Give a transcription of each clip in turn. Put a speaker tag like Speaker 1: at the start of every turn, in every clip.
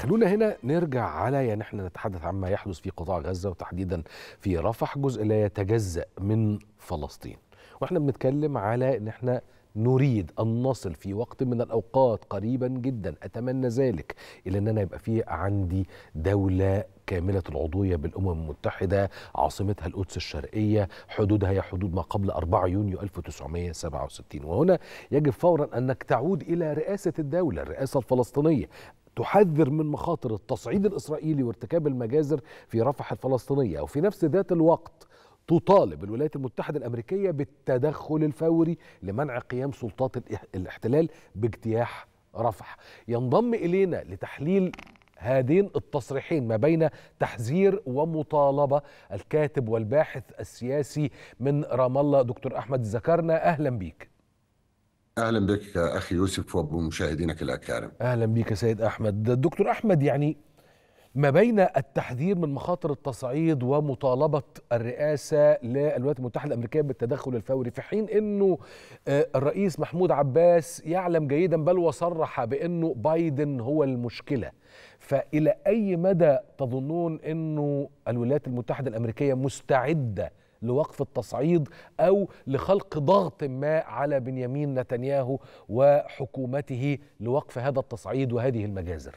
Speaker 1: خلونا هنا نرجع على يعني احنا نتحدث عما يحدث في قطاع غزه وتحديدا في رفح جزء لا يتجزا من فلسطين واحنا بنتكلم على ان احنا نريد ان نصل في وقت من الاوقات قريبا جدا اتمنى ذلك الى ان انا يبقى في عندي دوله كاملة العضوية بالأمم المتحدة عاصمتها القدس الشرقية حدودها هي حدود ما قبل 4 يونيو 1967 وهنا يجب فورا أنك تعود إلى رئاسة الدولة الرئاسة الفلسطينية تحذر من مخاطر التصعيد الإسرائيلي وارتكاب المجازر في رفح الفلسطينية وفي نفس ذات الوقت تطالب الولايات المتحدة الأمريكية بالتدخل الفوري لمنع قيام سلطات الاحتلال باجتياح رفح ينضم إلينا لتحليل هذين التصريحين ما بين تحذير ومطالبه الكاتب والباحث السياسي من رام الله دكتور احمد زكرنا اهلا بيك اهلا
Speaker 2: بك اخي يوسف وبمشاهدينك الاكارم
Speaker 1: اهلا بك سيد احمد دكتور احمد يعني ما بين التحذير من مخاطر التصعيد ومطالبة الرئاسة للولايات المتحدة الأمريكية بالتدخل الفوري في حين أنه آه، الرئيس محمود عباس يعلم جيدا بل وصرح بأنه بايدن هو المشكلة فإلى أي مدى تظنون أنه الولايات المتحدة الأمريكية مستعدة لوقف التصعيد او لخلق ضغط ما على بنيامين نتنياهو وحكومته لوقف هذا التصعيد وهذه المجازر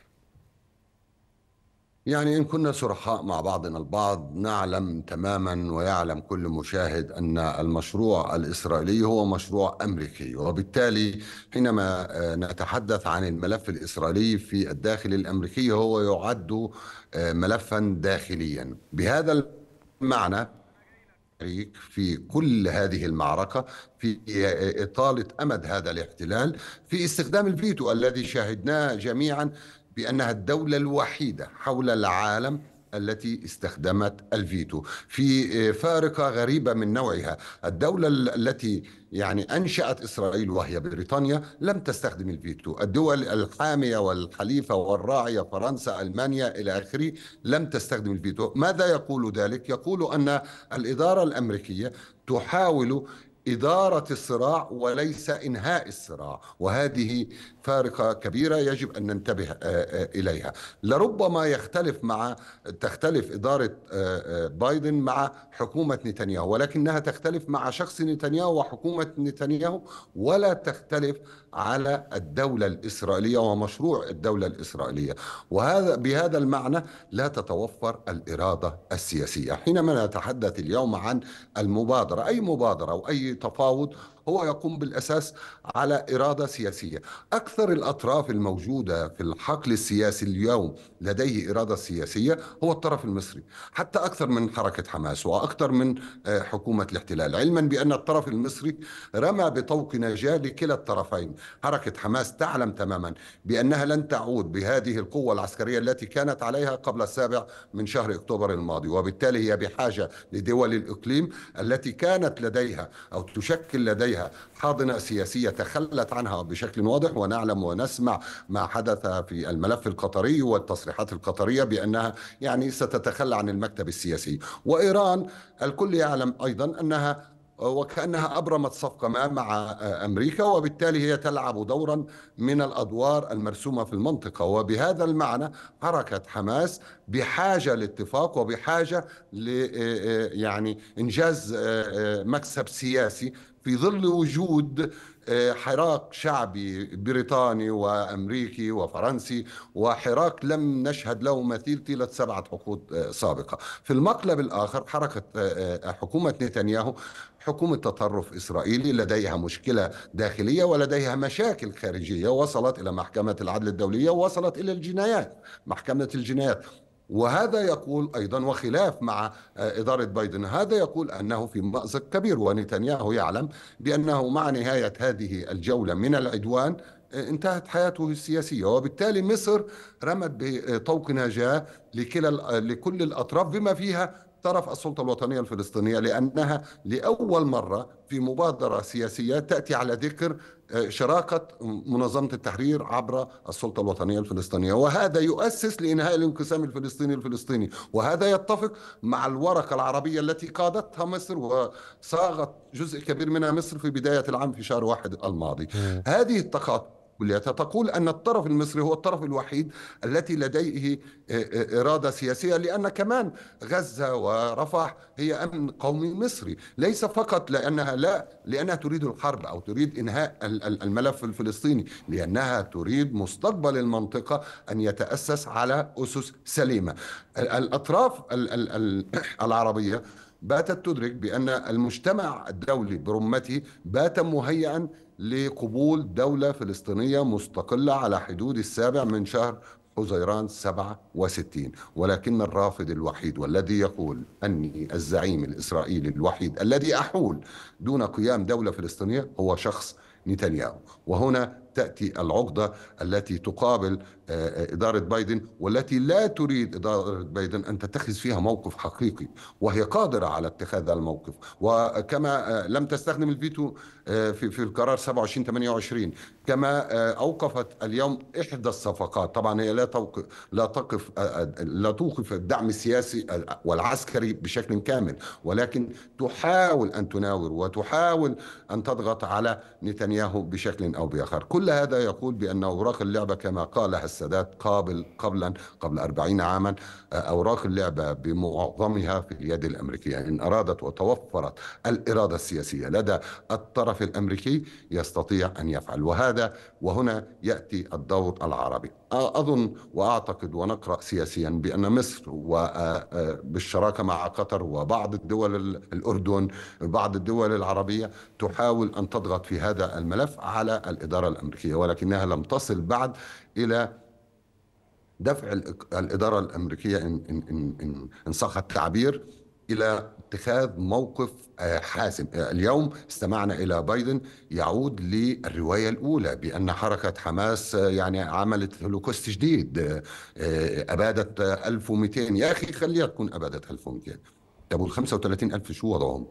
Speaker 2: يعني ان كنا صرحاء مع بعضنا البعض نعلم تماما ويعلم كل مشاهد ان المشروع الاسرائيلي هو مشروع امريكي وبالتالي حينما آه، نتحدث عن الملف الاسرائيلي في الداخل الامريكي هو يعد آه، ملفا داخليا بهذا المعنى التحريك في كل هذه المعركة في إطالة أمد هذا الاحتلال في استخدام الفيتو الذي شاهدناه جميعا بأنها الدولة الوحيدة حول العالم التي استخدمت الفيتو في آه، فارقة غريبة من نوعها الدولة التي يعني أنشأت إسرائيل وهي بريطانيا لم تستخدم الفيتو الدول الحامية والحليفة والراعية فرنسا ألمانيا إلى آخره لم تستخدم الفيتو ماذا يقول ذلك؟ يقول أن الإدارة الأمريكية تحاول إدارة الصراع وليس إنهاء الصراع وهذه فارقة كبيرة يجب أن ننتبه آه، آه، إليها لربما يختلف مع تختلف إدارة آه، بايدن مع حكومة نتنياهو ولكنها تختلف مع شخص نتنياهو وحكومة نتنياهو ولا تختلف على الدولة الإسرائيلية ومشروع الدولة الإسرائيلية وهذا بهذا المعنى لا تتوفر الإرادة السياسية حينما نتحدث اليوم عن المبادرة أي مبادرة أو أي تفاوض هو يقوم بالاساس على اراده سياسيه اكثر الاطراف الموجوده في الحقل السياسي اليوم لديه اراده سياسيه هو الطرف المصري حتى اكثر من حركه حماس واكثر من آه، حكومه الاحتلال علما بان الطرف المصري رمى بطوق نجاه لكلا الطرفين حركه حماس تعلم تماما بانها لن تعود بهذه القوه العسكريه التي كانت عليها قبل السابع من شهر اكتوبر الماضي وبالتالي هي بحاجه لدول الاقليم التي كانت لديها او تشكل لديها عليها حاضنة سياسية تخلت عنها بشكل واضح ونعلم ونسمع ما حدث في الملف القطري والتصريحات القطرية بأنها يعني ستتخلى عن المكتب السياسي وإيران الكل يعلم أيضا أنها وكأنها أبرمت صفقة ما مع أمريكا وبالتالي هي تلعب دورا من الأدوار المرسومة في المنطقة وبهذا المعنى حركة حماس بحاجة لاتفاق وبحاجة ل آه، آه، يعني إنجاز آه، مكسب سياسي في ظل وجود حراك شعبي بريطاني وامريكي وفرنسي وحراك لم نشهد له مثيل طيله سبعه عقود آه، سابقه. في المقلب الاخر حركه آه، آه، حكومه نتنياهو حكومة تطرف إسرائيلي لديها مشكلة داخلية ولديها مشاكل خارجية وصلت إلى محكمة العدل الدولية ووصلت إلى الجنايات محكمة الجنايات وهذا يقول ايضا وخلاف مع آه، اداره بايدن هذا يقول انه في مازق كبير ونتنياهو يعلم بانه مع نهايه هذه الجوله من العدوان آه، انتهت حياته السياسيه وبالتالي مصر رمت بطوق نجاه لكل الاطراف بما فيها طرف السلطة الوطنية الفلسطينية لأنها لأول مرة في مبادرة سياسية تأتي على ذكر آه، شراكة منظمة التحرير عبر السلطة الوطنية الفلسطينية وهذا يؤسس لإنهاء الانقسام الفلسطيني الفلسطيني وهذا يتفق مع الورقة العربية التي قادتها مصر وصاغت جزء كبير منها مصر في بداية العام في شهر واحد الماضي هذه التخاطب كلياتها تقول أن الطرف المصري هو الطرف الوحيد التي لديه آه، آه، إرادة سياسية لأن كمان غزة ورفح هي أمن قومي مصري ليس فقط لأنها لا لأنها تريد الحرب أو تريد إنهاء الملف الفلسطيني لأنها تريد مستقبل المنطقة أن يتأسس على أسس سليمة الأطراف العربية باتت تدرك بأن المجتمع الدولي برمته بات مهيئا لقبول دولة فلسطينية مستقلة على حدود السابع من شهر حزيران 67 ولكن الرافض الوحيد والذي يقول أني الزعيم الإسرائيلي الوحيد الذي أحول دون قيام دولة فلسطينية هو شخص نتنياهو وهنا تاتي العقده التي تقابل آه، آه، اداره بايدن والتي لا تريد اداره بايدن ان تتخذ فيها موقف حقيقي وهي قادره على اتخاذ الموقف وكما آه، لم تستخدم الفيتو في في القرار 27 28 كما اوقفت اليوم احدى الصفقات طبعا هي لا توقف لا تقف لا توقف الدعم السياسي والعسكري بشكل كامل ولكن تحاول ان تناور وتحاول ان تضغط على نتنياهو بشكل او باخر كل كل هذا يقول بأن أوراق اللعبة كما قالها السادات قابل قبلا قبل 40 عاما آه، أوراق اللعبة بمعظمها في اليد الأمريكية إن أرادت وتوفرت الإرادة السياسية لدى الطرف الأمريكي يستطيع أن يفعل وهذا وهنا يأتي الدور العربي آه، أظن وأعتقد ونقرأ سياسيا بأن مصر وبالشراكة آه، مع قطر وبعض الدول الأردن بعض الدول العربية تحاول أن تضغط في هذا الملف على الإدارة الأمريكية الامريكيه ولكنها لم تصل بعد الى دفع الاداره الامريكيه ان ان ان ان, إن صح التعبير الى اتخاذ موقف آه، حاسم آه، اليوم استمعنا الى بايدن يعود للروايه الاولى بان حركه حماس آه، يعني عملت هولوكوست جديد ابادت 1200 يا اخي خليها تكون ابادت 1200 طب وال 35000 شو وضعهم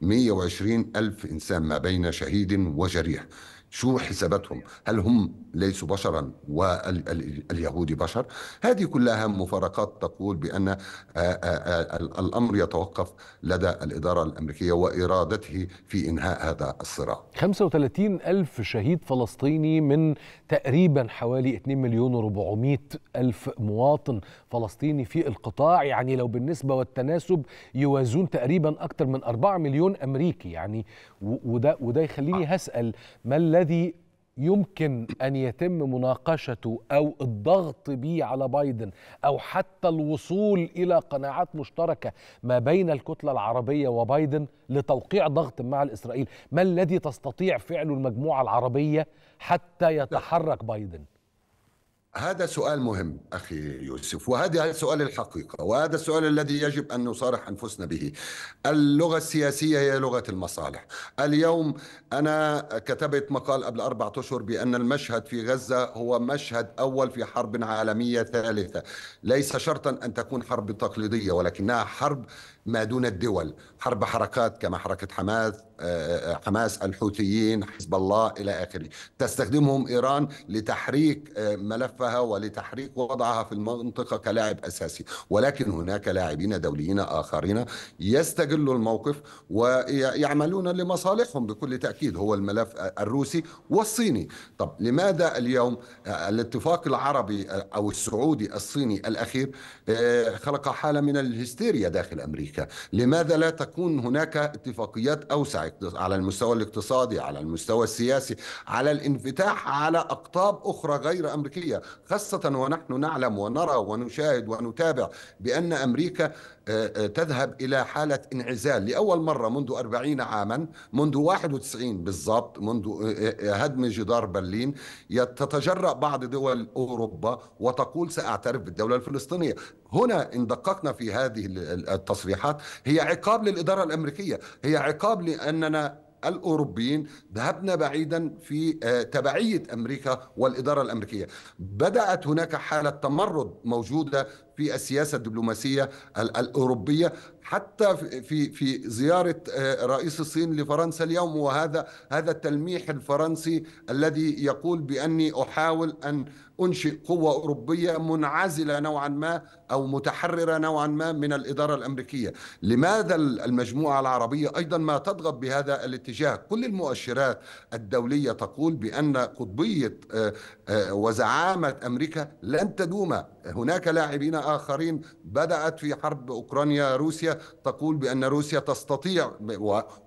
Speaker 2: 120 ألف إنسان ما بين شهيد وجريح شو حساباتهم هل هم ليسوا بشرا واليهود بشر هذه كلها مفارقات تقول بأن آه، آه، آه، الأمر يتوقف لدى الإدارة الأمريكية وإرادته في إنهاء هذا الصراع
Speaker 1: 35 ألف شهيد فلسطيني من تقريبا حوالي 2 مليون و400 ألف مواطن فلسطيني في القطاع يعني لو بالنسبة والتناسب يوازون تقريبا أكثر من 4 مليون أمريكي يعني وده, وده يخليني هسأل ما الذي يمكن ان يتم مناقشته او الضغط به على بايدن او حتى الوصول الى قناعات مشتركه ما بين الكتله العربيه وبايدن لتوقيع ضغط مع الاسرائيل ما الذي تستطيع فعله المجموعه العربيه حتى يتحرك بايدن
Speaker 2: هذا سؤال مهم اخي يوسف وهذا سؤال الحقيقه وهذا السؤال الذي يجب ان نصارح انفسنا به. اللغه السياسيه هي لغه المصالح. اليوم انا كتبت مقال قبل اربعة اشهر بان المشهد في غزه هو مشهد اول في حرب عالميه ثالثه. ليس شرطا ان تكون حرب تقليديه ولكنها حرب ما دون الدول، حرب حركات كما حركه حماس آه، حماس الحوثيين، حزب الله الى اخره. تستخدمهم ايران لتحريك آه، ملف كفها ولتحريك وضعها في المنطقة كلاعب أساسي ولكن هناك لاعبين دوليين آخرين يستغلوا الموقف ويعملون لمصالحهم بكل تأكيد هو الملف الروسي والصيني طب لماذا اليوم الاتفاق العربي أو السعودي الصيني الأخير آه، خلق حالة من الهستيريا داخل أمريكا لماذا لا تكون هناك اتفاقيات أوسع على المستوى الاقتصادي على المستوى السياسي على الانفتاح على أقطاب أخرى غير أمريكية خاصة ونحن نعلم ونرى ونشاهد ونتابع بأن أمريكا آه، آه، تذهب إلى حالة انعزال لأول مرة منذ أربعين عاما منذ 91 بالضبط منذ آه، هدم جدار برلين تتجرأ بعض دول أوروبا وتقول سأعترف بالدولة الفلسطينية هنا إن دققنا في هذه التصريحات هي عقاب للإدارة الأمريكية هي عقاب لأننا الأوروبيين ذهبنا بعيدا في آه، تبعية أمريكا والإدارة الأمريكية بدأت هناك حالة تمرد موجودة في السياسه الدبلوماسيه الاوروبيه حتى في في زياره آه، رئيس الصين لفرنسا اليوم وهذا هذا التلميح الفرنسي الذي يقول باني احاول ان انشئ قوه اوروبيه منعزله نوعا ما او متحرره نوعا ما من الاداره الامريكيه، لماذا المجموعه العربيه ايضا ما تضغط بهذا الاتجاه؟ كل المؤشرات الدوليه تقول بان قطبيه آه، آه، وزعامه امريكا لن تدوم، هناك لاعبين آخرين بدأت في حرب أوكرانيا روسيا تقول بأن روسيا تستطيع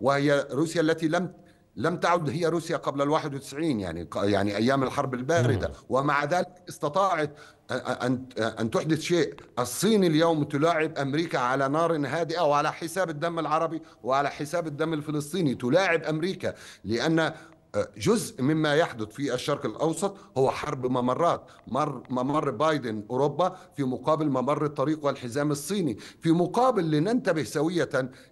Speaker 2: وهي روسيا التي لم لم تعد هي روسيا قبل ال 91 يعني يعني ايام الحرب البارده نعم. ومع ذلك استطاعت ان ان تحدث شيء الصين اليوم تلاعب امريكا على نار هادئه وعلى حساب الدم العربي وعلى حساب الدم الفلسطيني تلاعب امريكا لان جزء مما يحدث في الشرق الاوسط هو حرب ممرات مر ممر بايدن اوروبا في مقابل ممر الطريق والحزام الصيني في مقابل لننتبه سويه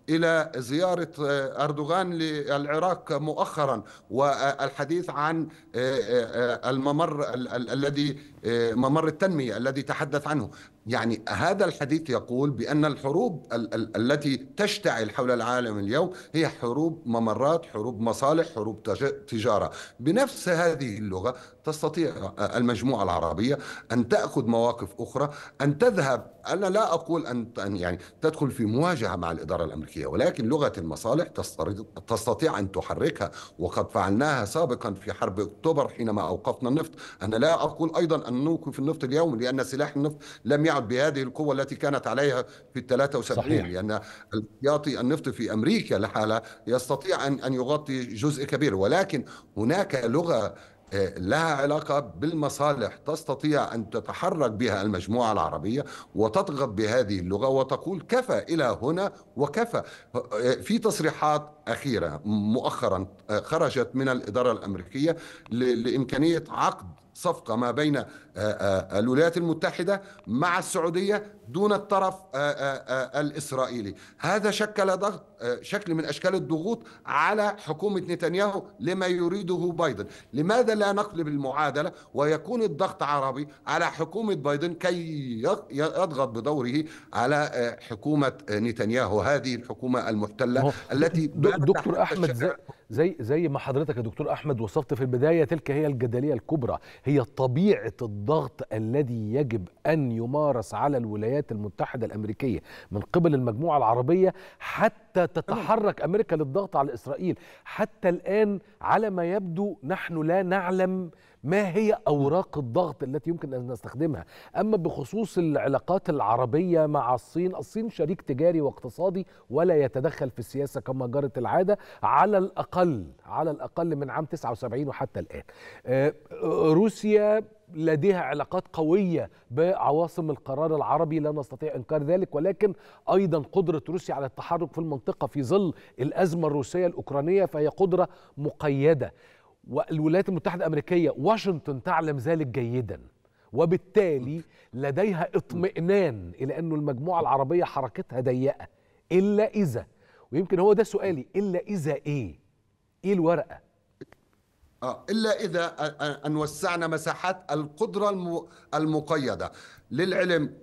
Speaker 2: الى زياره آه، اردوغان للعراق مؤخرا والحديث عن آه، آه، الممر الذي ممر التنميه الذي تحدث عنه يعني هذا الحديث يقول بأن الحروب ال- ال- التي تشتعل حول العالم اليوم هي حروب ممرات حروب مصالح حروب تجارة بنفس هذه اللغة تستطيع المجموعة العربية أن تأخذ مواقف أخرى أن تذهب أنا لا أقول أن يعني تدخل في مواجهة مع الإدارة الأمريكية ولكن لغة المصالح تستطيع أن تحركها وقد فعلناها سابقا في حرب أكتوبر حينما أوقفنا النفط أنا لا أقول أيضا أن نوقف النفط اليوم لأن سلاح النفط لم يعد بهذه القوة التي كانت عليها في ال 73 لأن احتياطي النفط في أمريكا لحالة يستطيع أن يغطي جزء كبير ولكن هناك لغة آه، لها علاقه بالمصالح تستطيع ان تتحرك بها المجموعه العربيه وتضغط بهذه اللغه وتقول كفى الى هنا وكفى آه، في تصريحات اخيره مؤخرا آه، خرجت من الاداره الامريكيه لامكانيه عقد صفقه ما بين الولايات المتحده مع السعوديه دون الطرف آه، آه، آه، الاسرائيلي هذا شكل ضغط شكل من اشكال الضغوط على حكومه نتنياهو لما يريده بايدن لماذا لا نقلب المعادله ويكون الضغط عربي على حكومه بايدن كي يضغط بدوره على حكومه نتنياهو هذه الحكومه المحتله
Speaker 1: التي دكتور احمد زي, زي زي ما حضرتك يا دكتور احمد وصفت في البدايه تلك هي الجدليه الكبرى هي طبيعه الضغط الذي يجب ان يمارس على الولايات الولايات المتحدة الأمريكية من قبل المجموعة العربية حتى تتحرك أمريكا للضغط على إسرائيل حتى الآن على ما يبدو نحن لا نعلم ما هي أوراق الضغط التي يمكن أن نستخدمها أما بخصوص العلاقات العربية مع الصين الصين شريك تجاري واقتصادي ولا يتدخل في السياسة كما جرت العادة على الأقل على الأقل من عام 79 وحتى الآن آه، روسيا لديها علاقات قوية بعواصم القرار العربي لا نستطيع إنكار ذلك ولكن أيضا قدرة روسيا على التحرك في المنطقة في ظل الأزمة الروسية الأوكرانية فهي قدرة مقيدة والولايات المتحدة الأمريكية واشنطن تعلم ذلك جيدا وبالتالي لديها اطمئنان إلى أن المجموعة العربية حركتها ضيقة إلا إذا ويمكن هو ده سؤالي إلا إذا إيه؟ إيه الورقة؟ آه، إلا
Speaker 2: إذا أن وسعنا مساحات القدرة المقيدة للعلم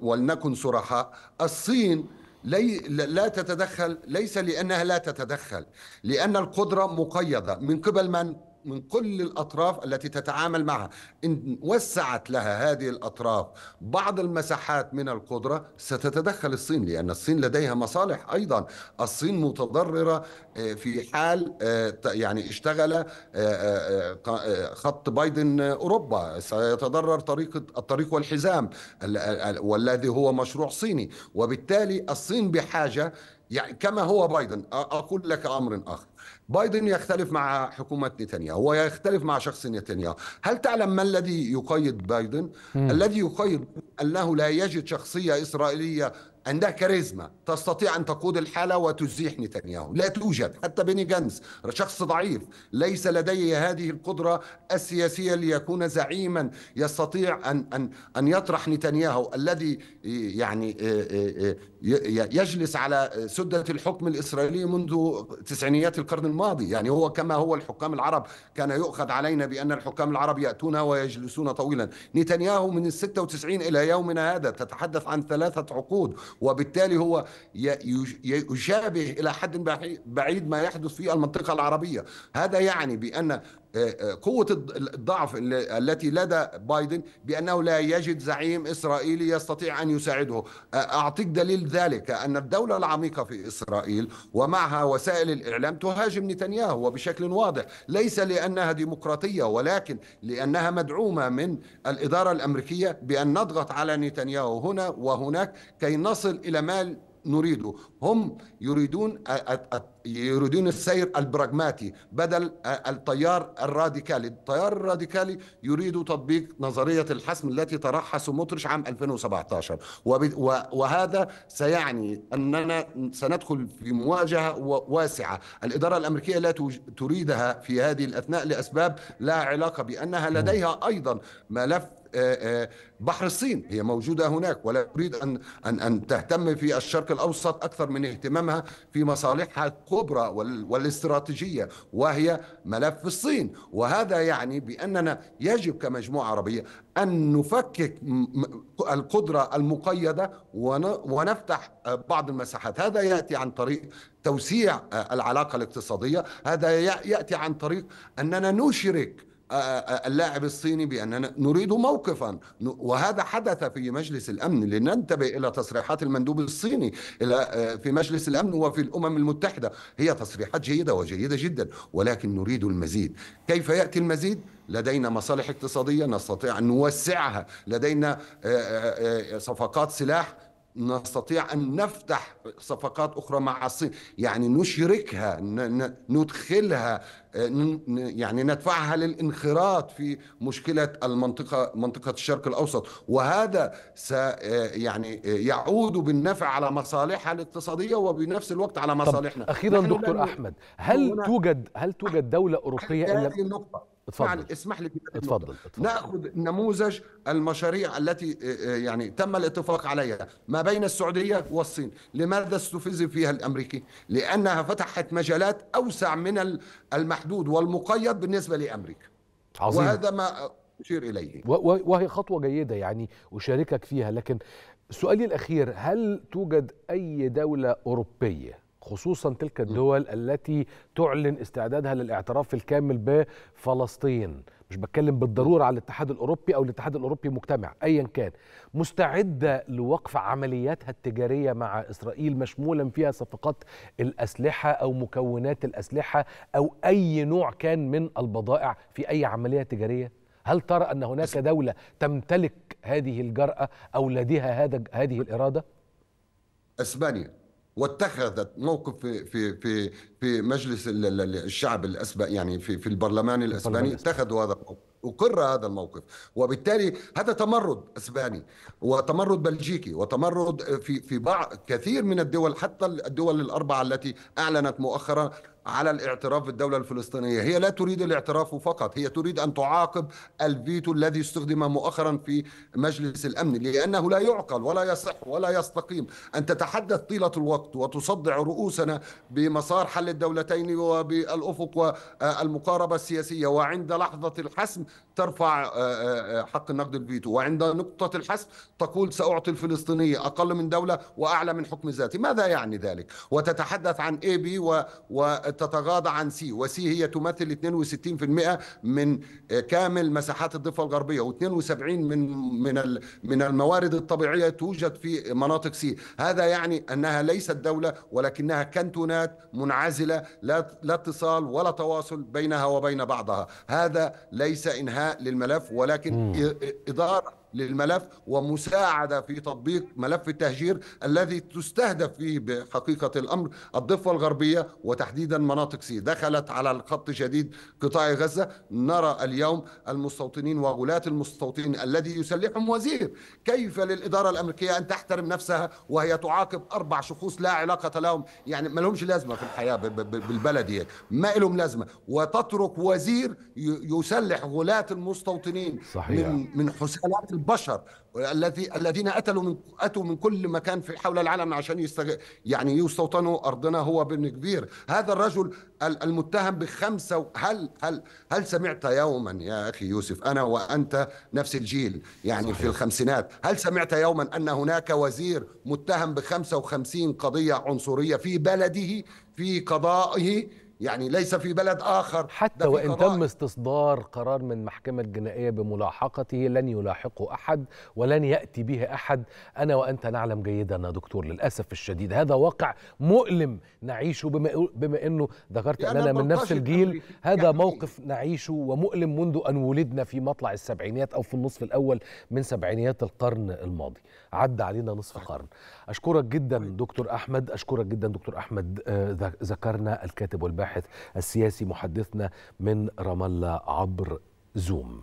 Speaker 2: ولنكن صرحاء الصين لي لا تتدخل ليس لأنها لا تتدخل لأن القدرة مقيدة من قبل من؟ من كل الأطراف التي تتعامل معها إن وسعت لها هذه الأطراف بعض المساحات من القدرة ستتدخل الصين لأن الصين لديها مصالح أيضا الصين متضررة آه، في حال آه، يعني اشتغل آه، خط بايدن أوروبا سيتضرر طريق الطريق والحزام والذي هو مشروع صيني وبالتالي الصين بحاجة يعني كما هو بايدن أقول لك أمر آخر بايدن يختلف مع حكومة نتنياهو يختلف مع شخص نتنياهو هل تعلم ما الذي يقيد بايدن؟ الذي يقيد أنه لا يجد شخصية إسرائيلية عندها كاريزما تستطيع أن تقود الحالة وتزيح نتنياهو لا توجد حتى بني جنس شخص ضعيف ليس لديه هذه القدرة السياسية ليكون زعيما يستطيع أن, أن, أن يطرح نتنياهو الذي يعني آه، آه، آه، يجلس على سدة الحكم الإسرائيلي منذ تسعينيات القرن الماضي يعني هو كما هو الحكام العرب كان يؤخذ علينا بأن الحكام العرب يأتون ويجلسون طويلا نتنياهو من ال 96 إلى يومنا هذا تتحدث عن ثلاثة عقود وبالتالي هو يشابه إلى حد بعيد ما يحدث في المنطقة العربية هذا يعني بأن آه، آه، قوة الضعف التي لدى بايدن بأنه لا يجد زعيم إسرائيلي يستطيع أن يساعده آه، أعطيك دليل ذلك أن الدولة العميقة في إسرائيل ومعها وسائل الإعلام تهاجم نتنياهو وبشكل واضح ليس لأنها ديمقراطية ولكن لأنها مدعومة من الإدارة الأمريكية بأن نضغط على نتنياهو هنا وهناك كي نصل إلى ما نريده هم يريدون يريدون السير البراغماتي بدل التيار الراديكالي، التيار الراديكالي يريد تطبيق نظريه الحسم التي طرحها سموتريش عام 2017 وهذا سيعني اننا سندخل في مواجهه واسعه، الاداره الامريكيه لا تريدها في هذه الاثناء لاسباب لا علاقه بانها لديها ايضا ملف بحر الصين هي موجوده هناك ولا تريد ان ان ان تهتم في الشرق الاوسط اكثر أكثر من اهتمامها في مصالحها الكبرى والاستراتيجية وهي ملف الصين وهذا يعني بأننا يجب كمجموعة عربية أن نفكك القدرة المقيدة ونفتح بعض المساحات هذا يأتي عن طريق توسيع العلاقة الاقتصادية هذا يأتي عن طريق أننا نشرك اللاعب الصيني بأننا نريد موقفا وهذا حدث في مجلس الأمن لننتبه إلى تصريحات المندوب الصيني إلى آه، في مجلس الأمن وفي الأمم المتحدة هي تصريحات جيدة وجيدة جدا ولكن نريد المزيد كيف يأتي المزيد؟ لدينا مصالح اقتصادية نستطيع أن نوسعها لدينا آه، آه، صفقات سلاح نستطيع أن نفتح صفقات أخرى مع الصين يعني نشركها ندخلها يعني ندفعها للانخراط في مشكله المنطقه منطقه الشرق الاوسط وهذا س آه، يعني آه، يعود بالنفع على مصالحها الاقتصاديه وبنفس الوقت على مصالحنا اخيرا دكتور احمد هل
Speaker 1: توجد هل توجد دوله اوروبيه هذه النقطه
Speaker 2: اتفضل اسمح لي اتفضل. اتفضل ناخذ نموذج المشاريع التي آه، آه، يعني تم الاتفاق عليها ما بين السعوديه والصين لماذا استفز فيها الامريكي لانها فتحت مجالات اوسع من المحدود والمقيد بالنسبه لامريكا عظيم. وهذا ما اشير اليه
Speaker 1: وهي خطوه جيده يعني اشاركك فيها لكن سؤالي الاخير هل توجد اي دوله اوروبيه خصوصا تلك الدول التي تعلن استعدادها للاعتراف الكامل بفلسطين مش بتكلم بالضروره على الاتحاد الاوروبي او الاتحاد الاوروبي مجتمع ايا كان مستعده لوقف عملياتها التجاريه مع اسرائيل مشمولا فيها صفقات الاسلحه او مكونات الاسلحه او اي نوع كان من البضائع في اي عمليه تجاريه هل ترى ان هناك دوله تمتلك هذه الجراه او لديها هذا هذه الاراده
Speaker 2: اسبانيا واتخذت موقف في في في في مجلس الشعب الاسباني يعني في في البرلمان الاسباني اتخذوا هذا الموقف اقر هذا الموقف وبالتالي هذا تمرد اسباني وتمرد بلجيكي وتمرد في في بعض كثير من الدول حتى الدول الاربعه التي اعلنت مؤخرا على الاعتراف بالدولة الفلسطينية هي لا تريد الاعتراف فقط هي تريد أن تعاقب الفيتو الذي استخدم مؤخرا في مجلس الأمن لأنه لا يعقل ولا يصح ولا يستقيم أن تتحدث طيلة الوقت وتصدع رؤوسنا بمسار حل الدولتين وبالأفق والمقاربة السياسية وعند لحظة الحسم ترفع آه، آه، آه، حق النقد الفيتو وعند نقطة الحسم تقول سأعطي الفلسطينية أقل من دولة وأعلى من حكم ذاتي ماذا يعني ذلك وتتحدث عن اي بي و... و... تتغاضى عن سي وسي هي تمثل 62% من آه، كامل مساحات الضفة الغربية و72 من من من الموارد الطبيعية توجد في مناطق سي هذا يعني أنها ليست دولة ولكنها كنتونات منعزلة لا لا اتصال ولا تواصل بينها وبين بعضها هذا ليس إنهاء للملف ولكن إدارة للملف ومساعدة في تطبيق ملف التهجير الذي تستهدف فيه بحقيقة الأمر الضفة الغربية وتحديدا مناطق سي دخلت على الخط الجديد قطاع غزة نرى اليوم المستوطنين وغلاة المستوطنين الذي يسلحهم وزير كيف للإدارة الأمريكية أن تحترم نفسها وهي تعاقب أربع شخوص لا علاقة لهم يعني ما لهمش لازمة في الحياة هيك ما لهم لازمة وتترك وزير يسلح غلاة المستوطنين صحيح. من من حسالات البشر الذي الذين اتوا من اتوا من كل مكان في حول العالم عشان يستغ... يعني يستوطنوا ارضنا هو بن كبير هذا الرجل المتهم بخمسه و... هل هل هل سمعت يوما يا اخي يوسف انا وانت نفس الجيل يعني صحيح. في الخمسينات هل سمعت يوما ان هناك وزير متهم ب 55 قضيه عنصريه في بلده في قضائه يعني ليس في بلد آخر حتى وإن قرار.
Speaker 1: تم استصدار قرار من محكمة جنائية بملاحقته لن يلاحقه أحد ولن يأتي به أحد أنا وأنت نعلم جيدا يا دكتور للأسف الشديد هذا واقع مؤلم نعيشه بما, بما أنه ذكرت أننا من نفس الجيل هذا يعني موقف نعيشه ومؤلم منذ أن ولدنا في مطلع السبعينيات أو في النصف الأول من سبعينيات القرن الماضي عدى علينا نصف طيب. قرن أشكرك جدا طيب. دكتور أحمد أشكرك جدا دكتور أحمد آه، ذكرنا الكاتب والباحث الباحث السياسي محدثنا من رام الله عبر زوم